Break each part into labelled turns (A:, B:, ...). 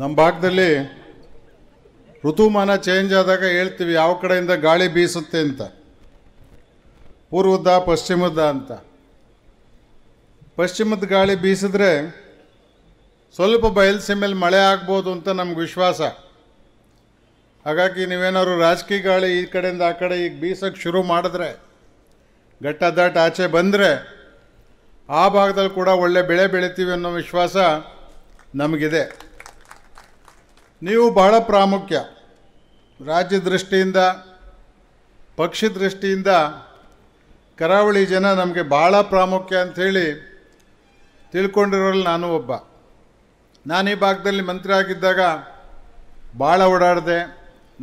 A: ನಮ್ಮ ಭಾಗದಲ್ಲಿ ಋತುಮಾನ ಚೇಂಜ್ ಆದಾಗ ಹೇಳ್ತೀವಿ ಯಾವ ಕಡೆಯಿಂದ ಗಾಳಿ ಬೀಸುತ್ತೆ ಅಂತ ಪೂರ್ವದ ಪಶ್ಚಿಮದ ಅಂತ ಪಶ್ಚಿಮದ ಗಾಳಿ ಬೀಸಿದ್ರೆ ಸ್ವಲ್ಪ ಬಯಲುಸೀಮೆಯಲ್ಲಿ ಮಳೆ ಆಗ್ಬೋದು ಅಂತ ನಮ್ಗೆ ವಿಶ್ವಾಸ ಹಾಗಾಗಿ ನೀವೇನಾದ್ರು ರಾಜಕೀಯ ಗಾಳಿ ಈ ಕಡೆಯಿಂದ ಆ ಕಡೆ ಈಗ ಬೀಸೋಕ್ಕೆ ಶುರು ಮಾಡಿದ್ರೆ ಘಟ್ಟ ದಾಟ ಆಚೆ ಬಂದರೆ ಆ ಭಾಗದಲ್ಲಿ ಕೂಡ ಒಳ್ಳೆ ಬೆಳೆ ಬೆಳಿತೀವಿ ಅನ್ನೋ ವಿಶ್ವಾಸ ನಮಗಿದೆ ನೀವು ಬಹಳ ಪ್ರಾಮುಖ್ಯ ರಾಜ್ಯ ದೃಷ್ಟಿಯಿಂದ ಪಕ್ಷಿ ದೃಷ್ಟಿಯಿಂದ ಕರಾವಳಿ ಜನ ನಮಗೆ ಭಾಳ ಪ್ರಾಮುಖ್ಯ ಅಂಥೇಳಿ ತಿಳ್ಕೊಂಡಿರೋರಲ್ಲಿ ನಾನು ಒಬ್ಬ ನಾನು ಈ ಭಾಗದಲ್ಲಿ ಮಂತ್ರಿ ಆಗಿದ್ದಾಗ ಭಾಳ ಓಡಾಡಿದೆ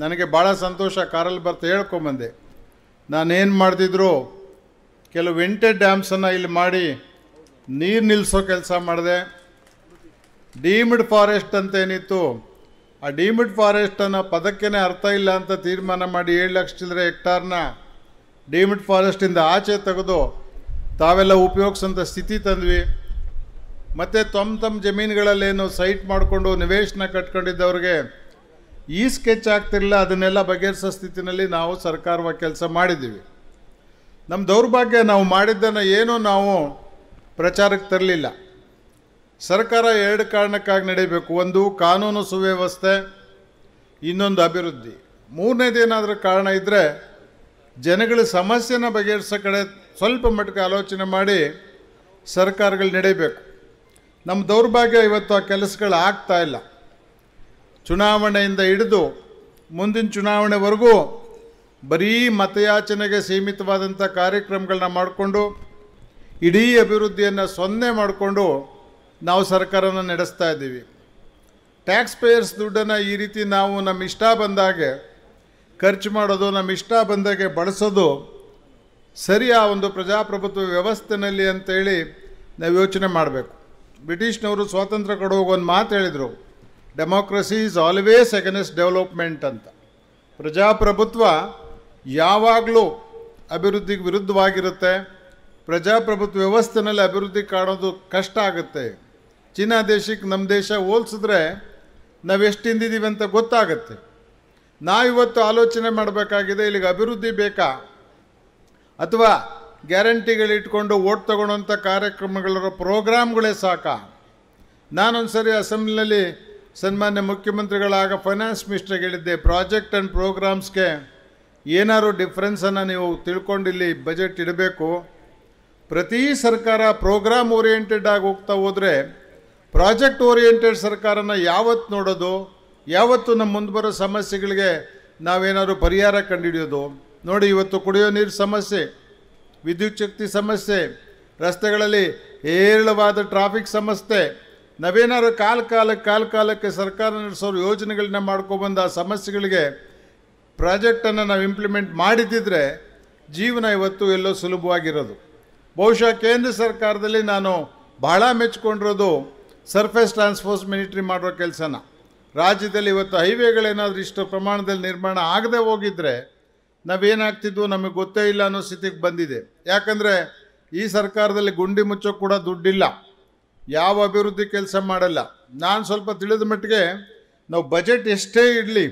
A: ನನಗೆ ಭಾಳ ಸಂತೋಷ ಕಾರಲ್ಲಿ ಬರ್ತಾ ಹೇಳ್ಕೊಂಬಂದೆ ನಾನೇನು ಮಾಡ್ತಿದ್ರು ಕೆಲವು ವೆಂಟೆಡ್ ಡ್ಯಾಮ್ಸನ್ನು ಇಲ್ಲಿ ಮಾಡಿ ನೀರು ನಿಲ್ಲಿಸೋ ಕೆಲಸ ಮಾಡಿದೆ ಡೀಮ್ಡ್ ಫಾರೆಸ್ಟ್ ಅಂತ ಏನಿತ್ತು ಆ ಡೀಮಿಡ್ ಫಾರೆಸ್ಟ್ ಅನ್ನೋ ಪದಕ್ಕೇ ಅರ್ಥ ಇಲ್ಲ ಅಂತ ತೀರ್ಮಾನ ಮಾಡಿ ಏಳು ಲಕ್ಷ ಚಿಲ್ಲರೆ ಹೆಕ್ಟಾರ್ನ ಡೀಮಿಡ್ ಫಾರೆಸ್ಟಿಂದ ಆಚೆ ತೆಗೆದು ತಾವೆಲ್ಲ ಉಪಯೋಗಿಸೋಂಥ ಸ್ಥಿತಿ ತಂದ್ವಿ ಮತ್ತು ತಮ್ಮ ತಮ್ಮ ಜಮೀನುಗಳಲ್ಲೇನು ಸೈಟ್ ಮಾಡಿಕೊಂಡು ನಿವೇಶನ ಕಟ್ಕೊಂಡಿದ್ದವ್ರಿಗೆ ಈ ಸ್ಕೆಚ್ ಆಗ್ತಿರಲಿಲ್ಲ ಅದನ್ನೆಲ್ಲ ಬಗೆಹರಿಸೋ ಸ್ಥಿತಿನಲ್ಲಿ ನಾವು ಸರ್ಕಾರವಾಗಿ ಕೆಲಸ ಮಾಡಿದ್ದೀವಿ ನಮ್ಮ ದೌರ್ಭಾಗ್ಯ ನಾವು ಮಾಡಿದ್ದನ್ನು ಏನೂ ನಾವು ಪ್ರಚಾರಕ್ಕೆ ತರಲಿಲ್ಲ ಸರ್ಕಾರ ಎರಡು ಕಾರಣಕ್ಕಾಗಿ ನಡೀಬೇಕು ಒಂದು ಕಾನೂನು ಸುವ್ಯವಸ್ಥೆ ಇನ್ನೊಂದು ಅಭಿವೃದ್ಧಿ ಮೂರನೇದೇನಾದರೂ ಕಾರಣ ಇದ್ದರೆ ಜನಗಳ ಸಮಸ್ಯೆನ ಬಗೆಹರಿಸೋ ಕಡೆ ಸ್ವಲ್ಪ ಮಟ್ಟಿಗೆ ಆಲೋಚನೆ ಮಾಡಿ ಸರ್ಕಾರಗಳು ನಡೀಬೇಕು ನಮ್ಮ ದೌರ್ಭಾಗ್ಯ ಇವತ್ತು ಆ ಕೆಲಸಗಳು ಆಗ್ತಾ ಇಲ್ಲ ಚುನಾವಣೆಯಿಂದ ಹಿಡಿದು ಮುಂದಿನ ಚುನಾವಣೆವರೆಗೂ ಬರೀ ಮತಯಾಚನೆಗೆ ಸೀಮಿತವಾದಂಥ ಕಾರ್ಯಕ್ರಮಗಳನ್ನ ಮಾಡಿಕೊಂಡು ಇಡೀ ಅಭಿವೃದ್ಧಿಯನ್ನು ಸೊನ್ನೆ ಮಾಡಿಕೊಂಡು ನಾವು ಸರ್ಕಾರನ ನಡೆಸ್ತಾ ಇದ್ದೀವಿ ಟ್ಯಾಕ್ಸ್ ಪೇಯರ್ಸ್ ದುಡ್ಡನ್ನು ಈ ರೀತಿ ನಾವು ನಮ್ಮ ಇಷ್ಟ ಬಂದಾಗೆ ಖರ್ಚು ಮಾಡೋದು ನಮ್ಮ ಇಷ್ಟ ಬಂದಾಗೆ ಬಳಸೋದು ಆ ಒಂದು ಪ್ರಜಾಪ್ರಭುತ್ವ ವ್ಯವಸ್ಥೆನಲ್ಲಿ ಅಂತೇಳಿ ನಾವು ಯೋಚನೆ ಮಾಡಬೇಕು ಬ್ರಿಟಿಷ್ನವರು ಸ್ವಾತಂತ್ರ್ಯ ಕೊಡುವಾಗ ಒಂದು ಮಾತು ಹೇಳಿದರು democracy is always against development ಅಂತ ಪ್ರಜಾಪ್ರಭುತ್ವ ಯಾವಾಗಲೂ ಅಭಿವೃದ್ಧಿಗೆ ವಿರುದ್ಧವಾಗಿರುತ್ತೆ ಪ್ರಜಾಪ್ರಭುತ್ವ ವ್ಯವಸ್ಥೆನಲ್ಲಿ ಅಭಿವೃದ್ಧಿ ಕಾಣೋದು ಕಷ್ಟ ಆಗುತ್ತೆ ಚೀನಾ ದೇಶಕ್ಕೆ ನಮ್ಮ ದೇಶ ಹೋಲ್ಸಿದ್ರೆ ನಾವೆಷ್ಟು ಹಿಂದಿದ್ದೀವಿ ಅಂತ ಗೊತ್ತಾಗತ್ತೆ ನಾವಿವತ್ತು ಆಲೋಚನೆ ಮಾಡಬೇಕಾಗಿದೆ ಇಲ್ಲಿಗೆ ಅಭಿವೃದ್ಧಿ ಬೇಕಾ ಅಥವಾ ಗ್ಯಾರಂಟಿಗಳಿಟ್ಕೊಂಡು ಓಟ್ ತಗೊಳ್ಳೋಂಥ ಕಾರ್ಯಕ್ರಮಗಳ ಪ್ರೋಗ್ರಾಮ್ಗಳೇ ಸಾಕಾ ನಾನೊಂದು ಸರಿ ಅಸೆಂಬ್ಲಿನಲ್ಲಿ ಸನ್ಮಾನ್ಯ ಮುಖ್ಯಮಂತ್ರಿಗಳಾಗ ಫೈನಾನ್ಸ್ ಮಿನಿಸ್ಟರ್ ಹೇಳಿದ್ದೆ ಪ್ರಾಜೆಕ್ಟ್ ಆ್ಯಂಡ್ ಪ್ರೋಗ್ರಾಮ್ಸ್ಗೆ ಏನಾದರೂ ಡಿಫ್ರೆನ್ಸನ್ನು ನೀವು ತಿಳ್ಕೊಂಡು ಇಲ್ಲಿ ಬಜೆಟ್ ಇಡಬೇಕು ಪ್ರತಿ ಸರ್ಕಾರ ಪ್ರೋಗ್ರಾಮ್ ಓರಿಯೆಂಟೆಡ್ ಆಗಿ ಹೋಗ್ತಾ ಹೋದರೆ ಪ್ರಾಜೆಕ್ಟ್ ಓರಿಯೆಂಟೆಡ್ ಸರ್ಕಾರನ ಯಾವತ್ತು ನೋಡೋದು ಯಾವತ್ತು ನಮ್ಮ ಮುಂದೆ ಬರೋ ಸಮಸ್ಯೆಗಳಿಗೆ ನಾವೇನಾದ್ರು ಪರಿಹಾರ ಕಂಡುಹಿಡಿಯೋದು ನೋಡಿ ಇವತ್ತು ಕುಡಿಯೋ ನೀರು ಸಮಸ್ಯೆ ವಿದ್ಯುತ್ ಶಕ್ತಿ ಸಮಸ್ಯೆ ರಸ್ತೆಗಳಲ್ಲಿ ಹೇರಳವಾದ ಟ್ರಾಫಿಕ್ ಸಮಸ್ಯೆ ನಾವೇನಾದ್ರು ಕಾಲ ಕಾಲಕ್ಕೆ ಕಾಲ ಕಾಲಕ್ಕೆ ಸರ್ಕಾರ ನಡೆಸೋರು ಯೋಜನೆಗಳನ್ನ ಮಾಡ್ಕೊಬಂದ ಆ ಸಮಸ್ಯೆಗಳಿಗೆ ಪ್ರಾಜೆಕ್ಟನ್ನು ನಾವು ಇಂಪ್ಲಿಮೆಂಟ್ ಮಾಡಿದ್ದಿದ್ರೆ ಜೀವನ ಇವತ್ತು ಎಲ್ಲೋ ಸುಲಭವಾಗಿರೋದು ಬಹುಶಃ ಕೇಂದ್ರ ಸರ್ಕಾರದಲ್ಲಿ ನಾನು ಬಹಳ ಮೆಚ್ಚಿಕೊಂಡಿರೋದು ಸರ್ಫೇಸ್ ಟ್ರಾನ್ಸ್ಫೋರ್ಸ್ ಮಿಲಿಟ್ರಿ ಮಾಡೋ ಕೆಲಸನ ರಾಜ್ಯದಲ್ಲಿ ಇವತ್ತು ಹೈವೇಗಳೇನಾದರೂ ಇಷ್ಟು ಪ್ರಮಾಣದಲ್ಲಿ ನಿರ್ಮಾಣ ಆಗದೆ ಹೋಗಿದ್ದರೆ ನಾವೇನಾಗ್ತಿದ್ವು ನಮಗೆ ಗೊತ್ತೇ ಇಲ್ಲ ಅನ್ನೋ ಸ್ಥಿತಿಗೆ ಬಂದಿದೆ ಯಾಕಂದರೆ ಈ ಸರ್ಕಾರದಲ್ಲಿ ಗುಂಡಿ ಮುಚ್ಚೋ ಕೂಡ ದುಡ್ಡಿಲ್ಲ ಯಾವ ಅಭಿವೃದ್ಧಿ ಕೆಲಸ ಮಾಡಲ್ಲ ನಾನು ಸ್ವಲ್ಪ ತಿಳಿದ ಮಟ್ಟಿಗೆ ನಾವು ಬಜೆಟ್ ಎಷ್ಟೇ ಇಡಲಿ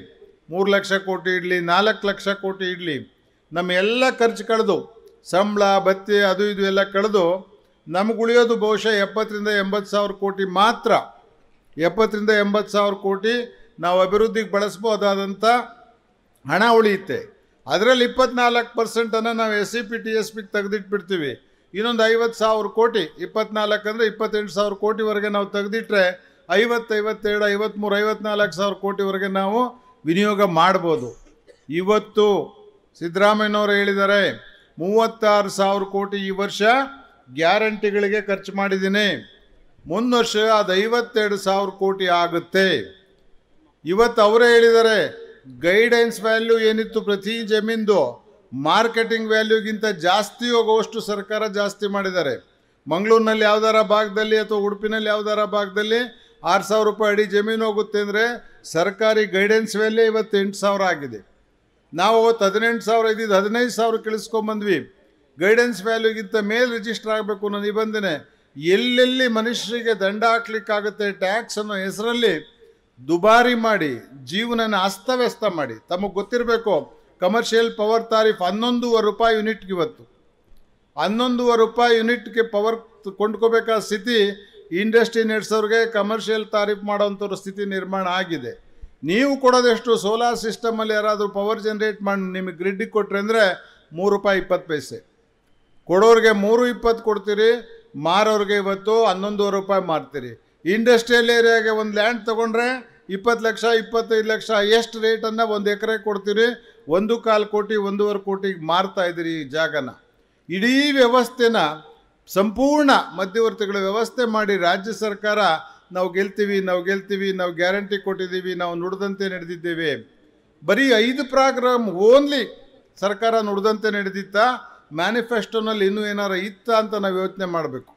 A: ಮೂರು ಲಕ್ಷ ಕೋಟಿ ಇಡಲಿ ನಾಲ್ಕು ಲಕ್ಷ ಕೋಟಿ ಇಡಲಿ ನಮ್ಮೆಲ್ಲ ಎಲ್ಲ ಖರ್ಚು ಕಳೆದು ಸಂಬಳ ಭತ್ತೆ ಅದು ಇದು ಎಲ್ಲ ಕಳೆದು ನಮ್ಗೆ ಉಳಿಯೋದು ಬಹುಶಃ ಎಪ್ಪತ್ತರಿಂದ ಎಂಬತ್ತು ಸಾವಿರ ಕೋಟಿ ಮಾತ್ರ ಎಪ್ಪತ್ತರಿಂದ ಎಂಬತ್ತು ಸಾವಿರ ಕೋಟಿ ನಾವು ಅಭಿವೃದ್ಧಿಗೆ ಬಳಸ್ಬೋದಾದಂಥ ಹಣ ಉಳಿಯುತ್ತೆ ಅದರಲ್ಲಿ ಇಪ್ಪತ್ನಾಲ್ಕು ಪರ್ಸೆಂಟನ್ನು ನಾವು S C e P T S ಪಿಗೆ ತೆಗೆದಿಟ್ಬಿಡ್ತೀವಿ ಇನ್ನೊಂದು ಐವತ್ತು ಸಾವಿರ ಕೋಟಿ ಇಪ್ಪತ್ನಾಲ್ಕು ಅಂದರೆ ಇಪ್ಪತ್ತೆಂಟು ಸಾವಿರ ಕೋಟಿವರೆಗೆ ನಾವು ತೆಗೆದಿಟ್ರೆ ಐವತ್ತೈವತ್ತೆರಡು ಐವತ್ತ್ಮೂರು ಐವತ್ನಾಲ್ಕು ಸಾವಿರ ಕೋಟಿವರೆಗೆ ನಾವು ವಿನಿಯೋಗ ಮಾಡ್ಬೋದು ಇವತ್ತು ಸಿದ್ದರಾಮಯ್ಯನವರು ಹೇಳಿದ್ದಾರೆ ಮೂವತ್ತಾರು ಸಾವಿರ ಕೋಟಿ ಈ ವರ್ಷ ಗ್ಯಾರಂಟಿಗಳಿಗೆ ಖರ್ಚು ಮಾಡಿದ್ದೀನಿ ವರ್ಷ ಅದು ಐವತ್ತೆರಡು ಸಾವಿರ ಕೋಟಿ ಆಗುತ್ತೆ ಇವತ್ತು ಅವರೇ ಹೇಳಿದ್ದಾರೆ ಗೈಡೆನ್ಸ್ ವ್ಯಾಲ್ಯೂ ಏನಿತ್ತು ಪ್ರತಿ ಜಮೀನ್ದು ಮಾರ್ಕೆಟಿಂಗ್ ವ್ಯಾಲ್ಯೂಗಿಂತ ಜಾಸ್ತಿ ಹೋಗುವಷ್ಟು ಸರ್ಕಾರ ಜಾಸ್ತಿ ಮಾಡಿದ್ದಾರೆ ಮಂಗಳೂರಿನಲ್ಲಿ ಯಾವ್ದಾರ ಭಾಗದಲ್ಲಿ ಅಥವಾ ಉಡುಪಿನಲ್ಲಿ ಯಾವ್ದಾರ ಭಾಗದಲ್ಲಿ ಆರು ಸಾವಿರ ರೂಪಾಯಿ ಅಡಿ ಜಮೀನು ಹೋಗುತ್ತೆ ಅಂದರೆ ಸರ್ಕಾರಿ ಗೈಡೆನ್ಸ್ ವ್ಯಾಲ್ಯೂ ಇವತ್ತು ಎಂಟು ಸಾವಿರ ಆಗಿದೆ ನಾವು ಅವತ್ತು ಹದಿನೆಂಟು ಸಾವಿರ ಇದ್ದಿದ್ದು ಹದಿನೈದು ಸಾವಿರ ಇಳಿಸ್ಕೊಂಬಂದ್ವಿ ಗೈಡೆನ್ಸ್ ವ್ಯಾಲ್ಯೂಗಿಂತ ಮೇಲೆ ರಿಜಿಸ್ಟರ್ ಆಗಬೇಕು ಅನ್ನೋ ನಿಬಂಧನೆ ಎಲ್ಲೆಲ್ಲಿ ಮನುಷ್ಯರಿಗೆ ದಂಡ ಹಾಕ್ಲಿಕ್ಕಾಗುತ್ತೆ ಟ್ಯಾಕ್ಸ್ ಅನ್ನೋ ಹೆಸರಲ್ಲಿ ದುಬಾರಿ ಮಾಡಿ ಜೀವನ ಅಸ್ತವ್ಯಸ್ತ ಮಾಡಿ ತಮಗೆ ಗೊತ್ತಿರಬೇಕು ಕಮರ್ಷಿಯಲ್ ಪವರ್ ತಾರೀಫ್ ಹನ್ನೊಂದೂವರೆ ರೂಪಾಯಿ ಯೂನಿಟ್ಗೆ ಇವತ್ತು ಹನ್ನೊಂದೂವರೆ ರೂಪಾಯಿ ಯೂನಿಟ್ಗೆ ಪವರ್ ಕೊಂಡ್ಕೋಬೇಕಾದ ಸ್ಥಿತಿ ಇಂಡಸ್ಟ್ರಿ ನಡೆಸೋರಿಗೆ ಕಮರ್ಷಿಯಲ್ ತಾರೀಫ್ ಮಾಡೋವಂಥವ್ರ ಸ್ಥಿತಿ ನಿರ್ಮಾಣ ಆಗಿದೆ ನೀವು ಕೊಡೋದೆಷ್ಟು ಸೋಲಾರ್ ಸಿಸ್ಟಮಲ್ಲಿ ಯಾರಾದರೂ ಪವರ್ ಜನ್ರೇಟ್ ಮಾಡಿ ನಿಮಗೆ ಗ್ರಿಡ್ಡಿಗೆ ಕೊಟ್ಟರೆ ಅಂದರೆ ಮೂರು ರೂಪಾಯಿ ಇಪ್ಪತ್ತು ಪೈಸೆ ಕೊಡೋರಿಗೆ ಮೂರು ಇಪ್ಪತ್ತು ಕೊಡ್ತೀರಿ ಮಾರೋರಿಗೆ ಇವತ್ತು ಹನ್ನೊಂದುವರೆ ರೂಪಾಯಿ ಮಾರ್ತೀರಿ ಇಂಡಸ್ಟ್ರಿಯಲ್ ಏರಿಯಾಗೆ ಒಂದು ಲ್ಯಾಂಡ್ ತೊಗೊಂಡ್ರೆ ಇಪ್ಪತ್ತು ಲಕ್ಷ ಇಪ್ಪತ್ತೈದು ಲಕ್ಷ ಎಷ್ಟು ರೇಟನ್ನು ಒಂದು ಎಕರೆ ಕೊಡ್ತೀರಿ ಒಂದು ಕಾಲು ಕೋಟಿ ಒಂದೂವರೆ ಕೋಟಿಗೆ ಮಾರ್ತಾ ಇದ್ದೀರಿ ಈ ಜಾಗನ ಇಡೀ ವ್ಯವಸ್ಥೆನ ಸಂಪೂರ್ಣ ಮಧ್ಯವರ್ತಿಗಳ ವ್ಯವಸ್ಥೆ ಮಾಡಿ ರಾಜ್ಯ ಸರ್ಕಾರ ನಾವು ಗೆಲ್ತೀವಿ ನಾವು ಗೆಲ್ತೀವಿ ನಾವು ಗ್ಯಾರಂಟಿ ಕೊಟ್ಟಿದ್ದೀವಿ ನಾವು ನುಡಿದಂತೆ ನಡೆದಿದ್ದೇವೆ ಬರೀ ಐದು ಪ್ರೋಗ್ರಾಮ್ ಓನ್ಲಿ ಸರ್ಕಾರ ನುಡಿದಂತೆ ನಡೆದಿತ್ತಾ ಮ್ಯಾನಿಫೆಸ್ಟೋನಲ್ಲಿ ಇನ್ನೂ ಏನಾರು ಇತ್ತ ಅಂತ ನಾವು ಯೋಚನೆ ಮಾಡಬೇಕು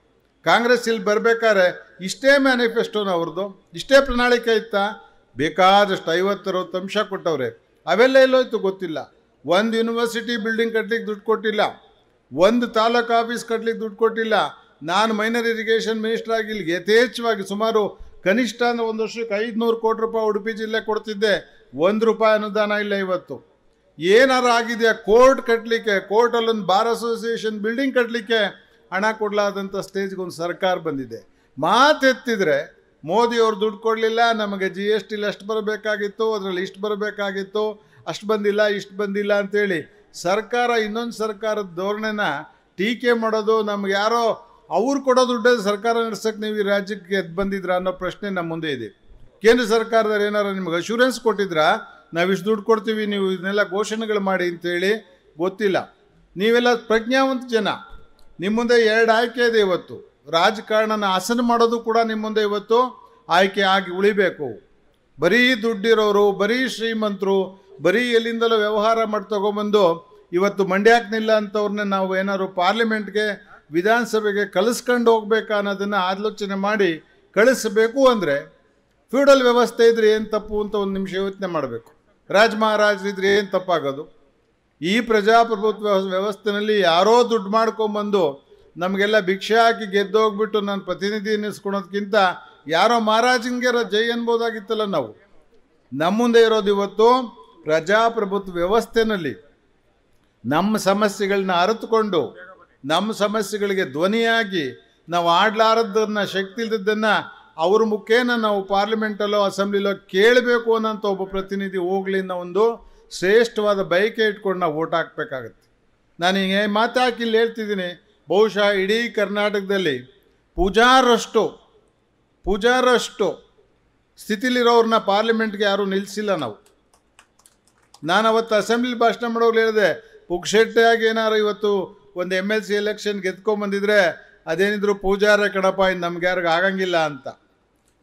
A: ಕಾಂಗ್ರೆಸ್ ಇಲ್ಲಿ ಬರಬೇಕಾದ್ರೆ ಇಷ್ಟೇ ಮ್ಯಾನಿಫೆಸ್ಟೋನ ಅವ್ರದ್ದು ಇಷ್ಟೇ ಪ್ರಣಾಳಿಕೆ ಇತ್ತ ಬೇಕಾದಷ್ಟು ಐವತ್ತರವತ್ತು ಅಂಶ ಕೊಟ್ಟವ್ರೆ ಅವೆಲ್ಲ ಎಲ್ಲೋಯ್ತು ಗೊತ್ತಿಲ್ಲ ಒಂದು ಯೂನಿವರ್ಸಿಟಿ ಬಿಲ್ಡಿಂಗ್ ಕಟ್ಲಿಕ್ಕೆ ದುಡ್ಡು ಕೊಟ್ಟಿಲ್ಲ ಒಂದು ತಾಲೂಕು ಆಫೀಸ್ ಕಟ್ಲಿಕ್ಕೆ ದುಡ್ಡು ಕೊಟ್ಟಿಲ್ಲ ನಾನು ಮೈನರ್ ಇರಿಗೇಷನ್ ಮಿನಿಸ್ಟರ್ ಆಗಿ ಇಲ್ಲಿ ಯಥೇಚ್ಛವಾಗಿ ಸುಮಾರು ಕನಿಷ್ಠ ಅಂದರೆ ಒಂದು ವರ್ಷಕ್ಕೆ ಐದುನೂರು ಕೋಟಿ ರೂಪಾಯಿ ಉಡುಪಿ ಜಿಲ್ಲೆ ಕೊಡ್ತಿದ್ದೆ ಒಂದು ರೂಪಾಯಿ ಅನುದಾನ ಇಲ್ಲ ಇವತ್ತು ಏನಾರ ಆಗಿದೆಯಾ ಕೋರ್ಟ್ ಕಟ್ಟಲಿಕ್ಕೆ ಕೋರ್ಟಲ್ಲೊಂದು ಬಾರ್ ಅಸೋಸಿಯೇಷನ್ ಬಿಲ್ಡಿಂಗ್ ಕಟ್ಟಲಿಕ್ಕೆ ಹಣ ಕೊಡಲಾದಂಥ ಸ್ಟೇಜ್ಗೆ ಒಂದು ಸರ್ಕಾರ ಬಂದಿದೆ ಮಾತೆತ್ತಿದ್ರೆ ಮೋದಿಯವ್ರು ದುಡ್ಡು ಕೊಡಲಿಲ್ಲ ನಮಗೆ ಜಿ ಎಸ್ ಟಿಲಿ ಅಷ್ಟು ಬರಬೇಕಾಗಿತ್ತು ಅದರಲ್ಲಿ ಇಷ್ಟು ಬರಬೇಕಾಗಿತ್ತು ಅಷ್ಟು ಬಂದಿಲ್ಲ ಇಷ್ಟು ಬಂದಿಲ್ಲ ಅಂತೇಳಿ ಸರ್ಕಾರ ಇನ್ನೊಂದು ಸರ್ಕಾರದ ಧೋರಣೆನ ಟೀಕೆ ಮಾಡೋದು ನಮ್ಗೆ ಯಾರೋ ಅವ್ರು ಕೊಡೋ ದುಡ್ಡೇ ಸರ್ಕಾರ ನಡ್ಸೋಕ್ಕೆ ನೀವು ಈ ರಾಜ್ಯಕ್ಕೆ ಎದ್ದು ಬಂದಿದ್ರ ಅನ್ನೋ ಪ್ರಶ್ನೆ ನಮ್ಮ ಮುಂದೆ ಇದೆ ಕೇಂದ್ರ ಸರ್ಕಾರದವ್ರು ಏನಾರು ನಿಮ್ಗೆ ಅಶೂರೆನ್ಸ್ ಕೊಟ್ಟಿದ್ರಾ ನಾವಿಷ್ಟು ದುಡ್ಡು ಕೊಡ್ತೀವಿ ನೀವು ಇದನ್ನೆಲ್ಲ ಘೋಷಣೆಗಳು ಮಾಡಿ ಅಂತೇಳಿ ಗೊತ್ತಿಲ್ಲ ನೀವೆಲ್ಲ ಪ್ರಜ್ಞಾವಂತ ಜನ ನಿಮ್ಮ ಮುಂದೆ ಎರಡು ಆಯ್ಕೆ ಇದೆ ಇವತ್ತು ರಾಜಕಾರಣನ ಹಸನ ಮಾಡೋದು ಕೂಡ ನಿಮ್ಮ ಮುಂದೆ ಇವತ್ತು ಆಯ್ಕೆ ಆಗಿ ಉಳಿಬೇಕು ಬರೀ ದುಡ್ಡಿರೋರು ಬರೀ ಶ್ರೀಮಂತರು ಬರೀ ಎಲ್ಲಿಂದಲೂ ವ್ಯವಹಾರ ಮಾಡಿ ತಗೊಂಬಂದು ಇವತ್ತು ಮಂಡ್ಯಕ್ಕೆ ನಿಲ್ಲ ಅಂಥವ್ರನ್ನ ನಾವು ಏನಾದ್ರು ಪಾರ್ಲಿಮೆಂಟ್ಗೆ ವಿಧಾನಸಭೆಗೆ ಕಳಿಸ್ಕೊಂಡು ಹೋಗ್ಬೇಕಾ ಅನ್ನೋದನ್ನು ಆಲೋಚನೆ ಮಾಡಿ ಕಳಿಸಬೇಕು ಅಂದರೆ ಫ್ಯೂಡಲ್ ವ್ಯವಸ್ಥೆ ಇದ್ರೆ ಏನು ತಪ್ಪು ಅಂತ ಒಂದು ನಿಮಿಷ ಯೋಚನೆ ಮಾಡಬೇಕು ರಾಜ ಮಹಾರಾಜರಿದ್ರೆ ಏನು ತಪ್ಪಾಗೋದು ಈ ಪ್ರಜಾಪ್ರಭುತ್ವ ವ್ಯವಸ್ಥೆನಲ್ಲಿ ಯಾರೋ ದುಡ್ಡು ಮಾಡ್ಕೊಂಬಂದು ನಮಗೆಲ್ಲ ಭಿಕ್ಷೆ ಹಾಕಿ ಗೆದ್ದೋಗ್ಬಿಟ್ಟು ನಾನು ಪ್ರತಿನಿಧಿ ಅನ್ನಿಸ್ಕೊಳೋದಕ್ಕಿಂತ ಯಾರೋ ಮಹಾರಾಜನಿಗೆ ಜೈ ಅನ್ಬೋದಾಗಿತ್ತಲ್ಲ ನಾವು ನಮ್ಮ ಮುಂದೆ ಇರೋದು ಇವತ್ತು ಪ್ರಜಾಪ್ರಭುತ್ವ ವ್ಯವಸ್ಥೆನಲ್ಲಿ ನಮ್ಮ ಸಮಸ್ಯೆಗಳನ್ನ ಅರಿತುಕೊಂಡು ನಮ್ಮ ಸಮಸ್ಯೆಗಳಿಗೆ ಧ್ವನಿಯಾಗಿ ನಾವು ಆಡಲಾರದನ್ನ ಶಕ್ತಿ ಇಲ್ಲದನ್ನು ಅವ್ರ ಮುಖೇನ ನಾವು ಪಾರ್ಲಿಮೆಂಟಲ್ಲೋ ಅಸೆಂಬ್ಲಿಲೋ ಕೇಳಬೇಕು ಅನ್ನೋಂಥ ಒಬ್ಬ ಪ್ರತಿನಿಧಿ ಹೋಗ್ಲಿಂದ ಒಂದು ಶ್ರೇಷ್ಠವಾದ ಬಯಕೆ ಇಟ್ಕೊಂಡು ನಾವು ಓಟ್ ಹಾಕಬೇಕಾಗತ್ತೆ ನಾನು ಮಾತಾಕಿ ಇಲ್ಲಿ ಹೇಳ್ತಿದ್ದೀನಿ ಬಹುಶಃ ಇಡೀ ಕರ್ನಾಟಕದಲ್ಲಿ ಪೂಜಾರಷ್ಟು ಪೂಜಾರಷ್ಟು ಸ್ಥಿತಿಲಿರೋರನ್ನ ಪಾರ್ಲಿಮೆಂಟ್ಗೆ ಯಾರೂ ನಿಲ್ಲಿಸಿಲ್ಲ ನಾವು ನಾನು ಅವತ್ತು ಅಸೆಂಬ್ಲಿ ಭಾಷಣ ಮಾಡೋಗ್ಲಿ ಹೇಳಿದೆ ಪುಕ್ಷೆಟ್ಟಾಗಿ ಏನಾರು ಇವತ್ತು ಒಂದು ಎಮ್ ಎಲ್ ಸಿ ಎಲೆಕ್ಷನ್ ಗೆದ್ಕೊಂಡ್ಬಂದಿದ್ರೆ ಅದೇನಿದ್ರು ಪೂಜಾರ ಕಡಪ ಇನ್ನು ನಮ್ಗೆ ಯಾರಿಗೂ ಆಗಂಗಿಲ್ಲ ಅಂತ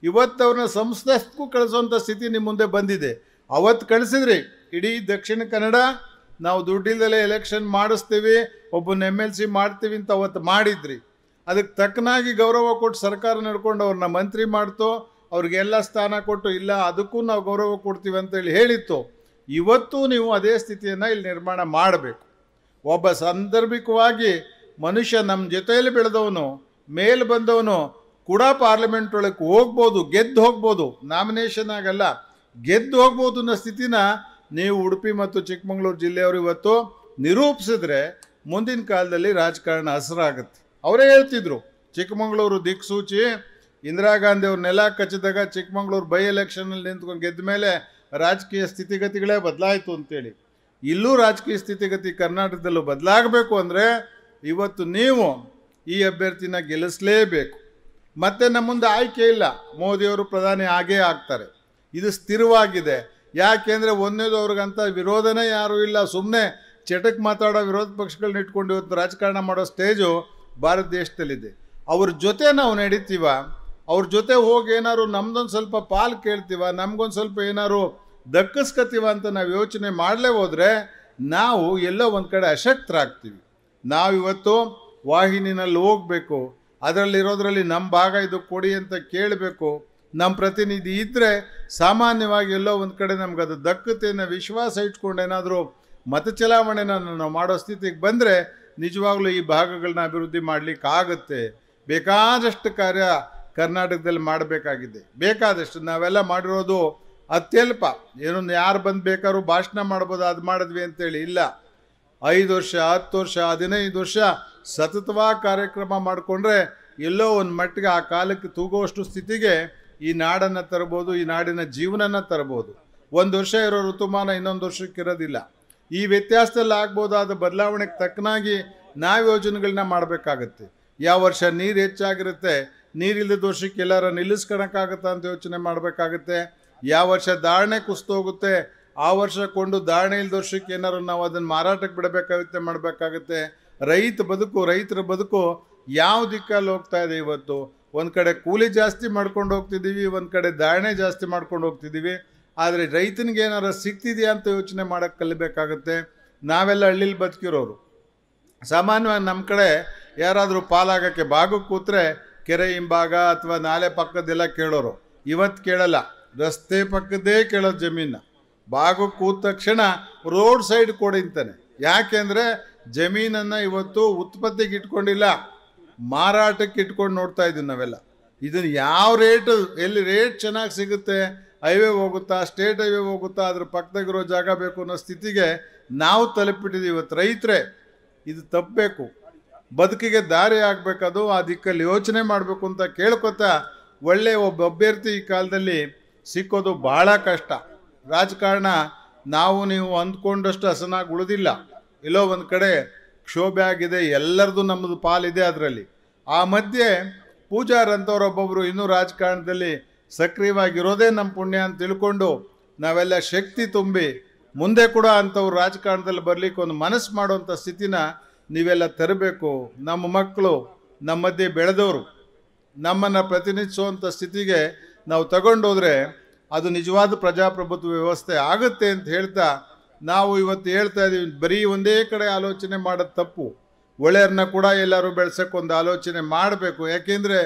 A: ಇವತ್ತು ಅವ್ರನ್ನ ಸಂಸ್ಥೆಗೂ ಕಳಿಸುವಂಥ ಸ್ಥಿತಿ ನಿಮ್ಮ ಮುಂದೆ ಬಂದಿದೆ ಅವತ್ತು ಕಳಿಸಿದ್ರಿ ಇಡೀ ದಕ್ಷಿಣ ಕನ್ನಡ ನಾವು ದುಡ್ಡಿಲ್ಲದೆ ಎಲೆಕ್ಷನ್ ಮಾಡಿಸ್ತೀವಿ ಒಬ್ಬನ ಎಮ್ ಎಲ್ ಸಿ ಮಾಡ್ತೀವಿ ಅಂತ ಅವತ್ತು ಮಾಡಿದ್ರಿ ಅದಕ್ಕೆ ತಕ್ಕನಾಗಿ ಗೌರವ ಕೊಟ್ಟು ಸರ್ಕಾರ ನಡ್ಕೊಂಡು ಅವ್ರನ್ನ ಮಂತ್ರಿ ಮಾಡ್ತು ಅವ್ರಿಗೆಲ್ಲ ಸ್ಥಾನ ಕೊಟ್ಟು ಇಲ್ಲ ಅದಕ್ಕೂ ನಾವು ಗೌರವ ಕೊಡ್ತೀವಿ ಅಂತೇಳಿ ಹೇಳಿತ್ತು ಇವತ್ತು ನೀವು ಅದೇ ಸ್ಥಿತಿಯನ್ನು ಇಲ್ಲಿ ನಿರ್ಮಾಣ ಮಾಡಬೇಕು ಒಬ್ಬ ಸಾಂದರ್ಭಿಕವಾಗಿ ಮನುಷ್ಯ ನಮ್ಮ ಜೊತೆಯಲ್ಲಿ ಬೆಳೆದವನು ಮೇಲೆ ಬಂದವನು ಕೂಡ ಪಾರ್ಲಿಮೆಂಟ್ ಒಳಗೆ ಹೋಗ್ಬೋದು ಗೆದ್ದು ಹೋಗ್ಬೋದು ನಾಮಿನೇಷನ್ ಆಗಲ್ಲ ಗೆದ್ದು ಹೋಗ್ಬೋದು ಅನ್ನೋ ಸ್ಥಿತಿನ ನೀವು ಉಡುಪಿ ಮತ್ತು ಚಿಕ್ಕಮಗಳೂರು ಜಿಲ್ಲೆಯವರು ಇವತ್ತು ನಿರೂಪಿಸಿದ್ರೆ ಮುಂದಿನ ಕಾಲದಲ್ಲಿ ರಾಜಕಾರಣ ಹಸರಾಗುತ್ತೆ ಅವರೇ ಹೇಳ್ತಿದ್ರು ಚಿಕ್ಕಮಗಳೂರು ದಿಕ್ಸೂಚಿ ಇಂದಿರಾ ಗಾಂಧಿ ಅವ್ರ ನೆಲ ಕಚ್ಚಿದಾಗ ಚಿಕ್ಕಮಗಳೂರು ಬೈ ಎಲೆಕ್ಷನಲ್ಲಿ ನಿಂತ್ಕೊಂಡು ಗೆದ್ದ ಮೇಲೆ ರಾಜಕೀಯ ಸ್ಥಿತಿಗತಿಗಳೇ ಬದಲಾಯಿತು ಅಂತೇಳಿ ಇಲ್ಲೂ ರಾಜಕೀಯ ಸ್ಥಿತಿಗತಿ ಕರ್ನಾಟಕದಲ್ಲೂ ಬದಲಾಗಬೇಕು ಅಂದರೆ ಇವತ್ತು ನೀವು ಈ ಅಭ್ಯರ್ಥಿನ ಗೆಲ್ಲಿಸಲೇಬೇಕು ಮತ್ತೆ ನಮ್ಮ ಮುಂದೆ ಆಯ್ಕೆ ಇಲ್ಲ ಮೋದಿಯವರು ಪ್ರಧಾನಿ ಆಗೇ ಆಗ್ತಾರೆ ಇದು ಸ್ಥಿರವಾಗಿದೆ ಯಾಕೆಂದರೆ ಒಂದನೇದು ಅವ್ರಿಗಂತ ವಿರೋಧನೇ ಯಾರೂ ಇಲ್ಲ ಸುಮ್ಮನೆ ಚಟಕ್ಕೆ ಮಾತಾಡೋ ವಿರೋಧ ಪಕ್ಷಗಳನ್ನ ಇಟ್ಕೊಂಡು ಇವತ್ತು ರಾಜಕಾರಣ ಮಾಡೋ ಸ್ಟೇಜು ಭಾರತ ದೇಶದಲ್ಲಿದೆ ಅವ್ರ ಜೊತೆ ನಾವು ನಡೀತೀವ ಅವ್ರ ಜೊತೆ ಹೋಗಿ ಏನಾದ್ರು ನಮ್ದೊಂದು ಸ್ವಲ್ಪ ಪಾಲು ಕೇಳ್ತೀವ ನಮಗೊಂದು ಸ್ವಲ್ಪ ಏನಾದ್ರು ದಕ್ಕಿಸ್ಕೊತೀವ ಅಂತ ನಾವು ಯೋಚನೆ ಮಾಡಲೇ ಹೋದರೆ ನಾವು ಎಲ್ಲೋ ಒಂದು ಕಡೆ ಅಶಕ್ತರಾಗ್ತೀವಿ ನಾವಿವತ್ತು ವಾಹಿನಿನಲ್ಲಿ ಹೋಗಬೇಕು ಅದರಲ್ಲಿರೋದ್ರಲ್ಲಿ ನಮ್ಮ ಭಾಗ ಇದು ಕೊಡಿ ಅಂತ ಕೇಳಬೇಕು ನಮ್ಮ ಪ್ರತಿನಿಧಿ ಇದ್ದರೆ ಸಾಮಾನ್ಯವಾಗಿ ಎಲ್ಲೋ ಒಂದು ಕಡೆ ನಮ್ಗೆ ಅದು ದಕ್ಕತೆಯನ್ನು ವಿಶ್ವಾಸ ಇಟ್ಕೊಂಡು ಏನಾದರೂ ಮತ ಚಲಾವಣೆನ ನಾವು ಮಾಡೋ ಸ್ಥಿತಿಗೆ ಬಂದರೆ ನಿಜವಾಗ್ಲೂ ಈ ಭಾಗಗಳನ್ನ ಅಭಿವೃದ್ಧಿ ಆಗುತ್ತೆ ಬೇಕಾದಷ್ಟು ಕಾರ್ಯ ಕರ್ನಾಟಕದಲ್ಲಿ ಮಾಡಬೇಕಾಗಿದೆ ಬೇಕಾದಷ್ಟು ನಾವೆಲ್ಲ ಮಾಡಿರೋದು ಅತ್ಯಲ್ಪ ಏನೊಂದು ಯಾರು ಬಂದು ಬೇಕಾದ್ರೂ ಭಾಷಣ ಮಾಡ್ಬೋದು ಅದು ಮಾಡಿದ್ವಿ ಅಂತೇಳಿ ಇಲ್ಲ ಐದು ವರ್ಷ ಹತ್ತು ವರ್ಷ ಹದಿನೈದು ವರ್ಷ ಸತತವಾಗಿ ಕಾರ್ಯಕ್ರಮ ಮಾಡಿಕೊಂಡ್ರೆ ಎಲ್ಲೋ ಒಂದು ಮಟ್ಟಿಗೆ ಆ ಕಾಲಕ್ಕೆ ತೂಗುವಷ್ಟು ಸ್ಥಿತಿಗೆ ಈ ನಾಡನ್ನು ತರ್ಬೋದು ಈ ನಾಡಿನ ಜೀವನನ ತರ್ಬೋದು ಒಂದು ವರ್ಷ ಇರೋ ಋತುಮಾನ ಇನ್ನೊಂದು ವರ್ಷಕ್ಕೆ ಇರೋದಿಲ್ಲ ಈ ವ್ಯತ್ಯಾಸದಲ್ಲಿ ಆಗ್ಬೋದಾದ ಬದಲಾವಣೆಗೆ ತಕ್ಕನಾಗಿ ನಾವು ಯೋಜನೆಗಳನ್ನ ಮಾಡಬೇಕಾಗತ್ತೆ ಯಾವ ವರ್ಷ ನೀರು ಹೆಚ್ಚಾಗಿರುತ್ತೆ ನೀರಿಲ್ಲದ ವರ್ಷಕ್ಕೆ ಎಲ್ಲಾರ ನಿಲ್ಲಿಸ್ಕೊಳಕ್ಕಾಗತ್ತಾ ಅಂತ ಯೋಚನೆ ಮಾಡಬೇಕಾಗತ್ತೆ ಯಾವ ವರ್ಷ ಧಾರಣೆ ಹೋಗುತ್ತೆ ಆ ವರ್ಷ ಕೊಂಡು ಧಾರಣೆ ಇಲ್ಲದ ವರ್ಷಕ್ಕೆ ಏನಾರು ನಾವು ಅದನ್ನು ಮಾರಾಟಕ್ಕೆ ಬಿಡಬೇಕಾಗುತ್ತೆ ಮಾಡಬೇಕಾಗತ್ತೆ ರೈತ ಬದುಕು ರೈತರ ಬದುಕು ಯಾವ ದಿಕ್ಕಲ್ಲಿ ಹೋಗ್ತಾ ಇದೆ ಇವತ್ತು ಒಂದು ಕಡೆ ಕೂಲಿ ಜಾಸ್ತಿ ಮಾಡ್ಕೊಂಡು ಹೋಗ್ತಿದ್ದೀವಿ ಒಂದು ಕಡೆ ಧಾರಣೆ ಜಾಸ್ತಿ ಮಾಡ್ಕೊಂಡು ಹೋಗ್ತಿದ್ದೀವಿ ಆದರೆ ರೈತನಿಗೆ ಏನಾರು ಸಿಗ್ತಿದೆಯಾ ಅಂತ ಯೋಚನೆ ಮಾಡೋಕ್ಕೆ ಕಲಿಬೇಕಾಗತ್ತೆ ನಾವೆಲ್ಲ ಹಳ್ಳಿಲಿ ಬದುಕಿರೋರು ಸಾಮಾನ್ಯವಾಗಿ ನಮ್ಮ ಕಡೆ ಯಾರಾದರೂ ಪಾಲಾಗೋಕ್ಕೆ ಭಾಗ ಕೂತ್ರೆ ಕೆರೆ ಹಿಂಭಾಗ ಅಥವಾ ನಾಲೆ ಪಕ್ಕದ್ದೆಲ್ಲ ಕೇಳೋರು ಇವತ್ತು ಕೇಳಲ್ಲ ರಸ್ತೆ ಪಕ್ಕದೇ ಕೇಳೋದು ಜಮೀನ ಬಾಗು ಕೂತ ತಕ್ಷಣ ರೋಡ್ ಸೈಡ್ ಕೊಡಿ ಅಂತಾನೆ ಯಾಕೆಂದರೆ ಜಮೀನನ್ನು ಇವತ್ತು ಉತ್ಪತ್ತಿಗೆ ಇಟ್ಕೊಂಡಿಲ್ಲ ಮಾರಾಟಕ್ಕೆ ಇಟ್ಕೊಂಡು ನೋಡ್ತಾ ಇದ್ದೀವಿ ನಾವೆಲ್ಲ ಇದನ್ನ ಯಾವ ರೇಟು ಎಲ್ಲಿ ರೇಟ್ ಚೆನ್ನಾಗಿ ಸಿಗುತ್ತೆ ಹೈವೇ ಹೋಗುತ್ತಾ ಸ್ಟೇಟ್ ಹೈವೇ ಹೋಗುತ್ತಾ ಅದ್ರ ಪಕ್ಕದಾಗಿರೋ ಜಾಗ ಬೇಕು ಅನ್ನೋ ಸ್ಥಿತಿಗೆ ನಾವು ತಲುಪಿಟ್ಟಿದ್ದೀವಿ ಇವತ್ತು ರೈತರೇ ಇದು ತಪ್ಪಬೇಕು ಬದುಕಿಗೆ ದಾರಿ ಆಗಬೇಕದು ಆ ದಿಕ್ಕಲ್ಲಿ ಯೋಚನೆ ಮಾಡಬೇಕು ಅಂತ ಕೇಳ್ಕೊತಾ ಒಳ್ಳೆ ಒಬ್ಬ ಅಭ್ಯರ್ಥಿ ಈ ಕಾಲದಲ್ಲಿ ಸಿಕ್ಕೋದು ಬಹಳ ಕಷ್ಟ ರಾಜಕಾರಣ ನಾವು ನೀವು ಅಂದ್ಕೊಂಡಷ್ಟು ಹಸನಾಗಿ ಉಳಿದಿಲ್ಲ ಎಲ್ಲೋ ಒಂದು ಕಡೆ ಕ್ಷೋಭೆ ಆಗಿದೆ ಎಲ್ಲರದು ನಮ್ಮದು ಪಾಲಿದೆ ಅದರಲ್ಲಿ ಆ ಮಧ್ಯೆ ಪೂಜಾರಂಥವ್ರೊಬ್ಬೊಬ್ಬರು ಇನ್ನೂ ರಾಜಕಾರಣದಲ್ಲಿ ಸಕ್ರಿಯವಾಗಿರೋದೇ ನಮ್ಮ ಪುಣ್ಯ ಅಂತ ತಿಳ್ಕೊಂಡು ನಾವೆಲ್ಲ ಶಕ್ತಿ ತುಂಬಿ ಮುಂದೆ ಕೂಡ ಅಂಥವ್ರು ರಾಜಕಾರಣದಲ್ಲಿ ಬರಲಿಕ್ಕೆ ಒಂದು ಮನಸ್ಸು ಮಾಡುವಂಥ ಸ್ಥಿತಿನ ನೀವೆಲ್ಲ ತರಬೇಕು ನಮ್ಮ ಮಕ್ಕಳು ನಮ್ಮ ಮಧ್ಯೆ ಬೆಳೆದವರು ನಮ್ಮನ್ನು ಪ್ರತಿನಿಧಿಸುವಂಥ ಸ್ಥಿತಿಗೆ ನಾವು ತಗೊಂಡೋದ್ರೆ ಅದು ನಿಜವಾದ ಪ್ರಜಾಪ್ರಭುತ್ವ ವ್ಯವಸ್ಥೆ ಆಗುತ್ತೆ ಅಂತ ಹೇಳ್ತಾ ನಾವು ಇವತ್ತು ಹೇಳ್ತಾ ಇದ್ದೀವಿ ಬರೀ ಒಂದೇ ಕಡೆ ಆಲೋಚನೆ ಮಾಡೋದು ತಪ್ಪು ಒಳ್ಳೆಯರನ್ನ ಕೂಡ ಎಲ್ಲರೂ ಬೆಳೆಸೋಕ್ಕೊಂದು ಆಲೋಚನೆ ಮಾಡಬೇಕು ಯಾಕೆಂದರೆ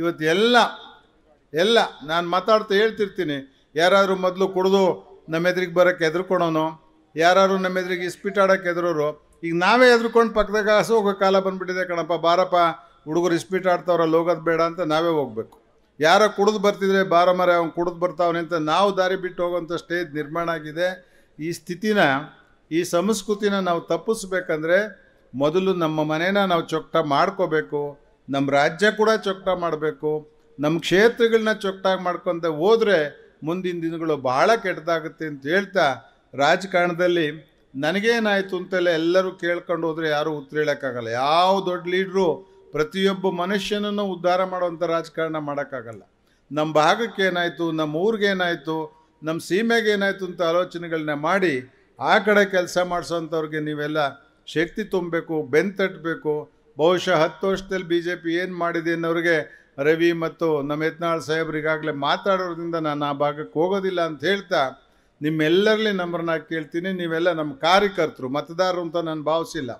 A: ಇವತ್ತು ಎಲ್ಲ ಎಲ್ಲ ನಾನು ಮಾತಾಡ್ತಾ ಹೇಳ್ತಿರ್ತೀನಿ ಯಾರಾದರೂ ಮೊದಲು ಕುಡಿದು ನಮ್ಮ ಎದುರಿಗೆ ಬರೋಕ್ಕೆ ಹೆದರ್ಕೊಳೋನು ಯಾರಾದ್ರೂ ನಮ್ಮ ಎದುರಿಗೆ ಇಸ್ಪಿಟಾಡೋಕ್ಕೆ ಎದುರೋರು ಈಗ ನಾವೇ ಎದ್ರುಕೊಂಡು ಪಕ್ಕದಾಗ ಹಸು ಹೋಗೋ ಕಾಲ ಬಂದುಬಿಟ್ಟಿದೆ ಕಣಪ್ಪ ಬಾರಪ್ಪ ಹುಡುಗರು ಆಡ್ತಾವ್ರ ಹೋಗೋದು ಬೇಡ ಅಂತ ನಾವೇ ಹೋಗಬೇಕು ಯಾರೋ ಕುಡಿದು ಬರ್ತಿದ್ರೆ ಬಾರ ಮರ ಅವ್ನು ಕುಡಿದು ಬರ್ತಾವನೆ ಅಂತ ನಾವು ದಾರಿ ಬಿಟ್ಟು ಹೋಗೋಂಥ ಸ್ಟೇಜ್ ನಿರ್ಮಾಣ ಆಗಿದೆ ಈ ಸ್ಥಿತಿನ ಈ ಸಂಸ್ಕೃತಿನ ನಾವು ತಪ್ಪಿಸ್ಬೇಕಂದ್ರೆ ಮೊದಲು ನಮ್ಮ ಮನೇನ ನಾವು ಚೊಕ್ಕ ಮಾಡ್ಕೋಬೇಕು ನಮ್ಮ ರಾಜ್ಯ ಕೂಡ ಚೊಕ್ಕ ಮಾಡಬೇಕು ನಮ್ಮ ಕ್ಷೇತ್ರಗಳನ್ನ ಚೊಕ್ಕಾಗಿ ಮಾಡ್ಕೊಂತ ಹೋದರೆ ಮುಂದಿನ ದಿನಗಳು ಬಹಳ ಕೆಟ್ಟದಾಗುತ್ತೆ ಅಂತ ಹೇಳ್ತಾ ರಾಜಕಾರಣದಲ್ಲಿ ನನಗೇನಾಯಿತು ಅಂತೆಲ್ಲ ಎಲ್ಲರೂ ಕೇಳ್ಕೊಂಡು ಹೋದರೆ ಯಾರೂ ಉತ್ತರ ಹೇಳೋಕ್ಕಾಗಲ್ಲ ಯಾವ ದೊಡ್ಡ ಲೀಡ್ರು ಪ್ರತಿಯೊಬ್ಬ ಮನುಷ್ಯನನ್ನು ಉದ್ಧಾರ ಮಾಡುವಂಥ ರಾಜಕಾರಣ ಮಾಡೋಕ್ಕಾಗಲ್ಲ ನಮ್ಮ ಭಾಗಕ್ಕೇನಾಯಿತು ನಮ್ಮ ಊರಿಗೇನಾಯಿತು ನಮ್ಮ ಸೀಮೆಗೆ ಏನಾಯಿತು ಅಂತ ಆಲೋಚನೆಗಳನ್ನ ಮಾಡಿ ಆ ಕಡೆ ಕೆಲಸ ಮಾಡಿಸೋಂಥವ್ರಿಗೆ ನೀವೆಲ್ಲ ಶಕ್ತಿ ತುಂಬಬೇಕು ಬೆನ್ನು ತಟ್ಟಬೇಕು ಬಹುಶಃ ಹತ್ತು ವರ್ಷದಲ್ಲಿ ಬಿ ಜೆ ಪಿ ಏನು ಮಾಡಿದೆ ಅನ್ನೋರಿಗೆ ರವಿ ಮತ್ತು ನಮ್ಮ ಯತ್ನಾಳ್ ಸಾಹೇಬ್ರಿಗಾಗಲೇ ಮಾತಾಡೋದ್ರಿಂದ ನಾನು ಆ ಭಾಗಕ್ಕೆ ಹೋಗೋದಿಲ್ಲ ಅಂತ ಹೇಳ್ತಾ ನಿಮ್ಮೆಲ್ಲರಲ್ಲಿ ನಂಬರ್ನ ಕೇಳ್ತೀನಿ ನೀವೆಲ್ಲ ನಮ್ಮ ಕಾರ್ಯಕರ್ತರು ಮತದಾರರು ಅಂತ ನಾನು ಭಾವಿಸಿಲ್ಲ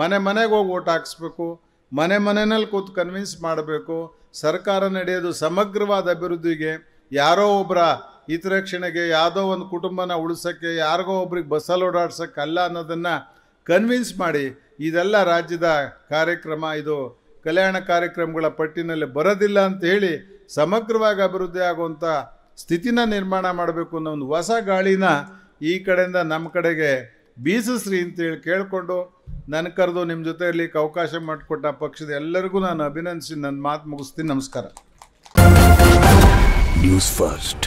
A: ಮನೆ ಮನೆಗೆ ಹೋಗಿ ಓಟ್ ಹಾಕಿಸ್ಬೇಕು ಮನೆ ಮನೆಯಲ್ಲಿ ಕೂತು ಕನ್ವಿನ್ಸ್ ಮಾಡಬೇಕು ಸರ್ಕಾರ ನಡೆಯೋದು ಸಮಗ್ರವಾದ ಅಭಿವೃದ್ಧಿಗೆ ಯಾರೋ ಒಬ್ಬರ ಹಿತರಕ್ಷಣೆಗೆ ಯಾವುದೋ ಒಂದು ಕುಟುಂಬನ ಉಳಿಸೋಕ್ಕೆ ಯಾರಿಗೋ ಒಬ್ರಿಗೆ ಬಸ್ಸಲ್ಲಿ ಓಡಾಡ್ಸೋಕ್ಕೆ ಅಲ್ಲ ಅನ್ನೋದನ್ನು ಕನ್ವಿನ್ಸ್ ಮಾಡಿ ಇದೆಲ್ಲ ರಾಜ್ಯದ ಕಾರ್ಯಕ್ರಮ ಇದು ಕಲ್ಯಾಣ ಕಾರ್ಯಕ್ರಮಗಳ ಪಟ್ಟಿನಲ್ಲಿ ಬರೋದಿಲ್ಲ ಅಂತ ಹೇಳಿ ಸಮಗ್ರವಾಗಿ ಅಭಿವೃದ್ಧಿ ಆಗುವಂಥ ಸ್ಥಿತಿನ ನಿರ್ಮಾಣ ಮಾಡಬೇಕು ಅನ್ನೋ ಒಂದು ಹೊಸ ಗಾಳಿನ ಈ ಕಡೆಯಿಂದ ನಮ್ಮ ಕಡೆಗೆ ಬೀಸಿಸ್ರಿ ಅಂತೇಳಿ ಕೇಳಿಕೊಂಡು ನನ್ನ ಕರೆದು ನಿಮ್ಮ ಜೊತೆಯಲ್ಲಿ ಅವಕಾಶ ಮಾಡಿಕೊಟ್ಟ ಪಕ್ಷದ ಎಲ್ಲರಿಗೂ ನಾನು ಅಭಿನಂದಿಸಿ ನನ್ನ ಮಾತು ಮುಗಿಸ್ತೀನಿ ನಮಸ್ಕಾರ ನ್ಯೂಸ್ ಫಸ್ಟ್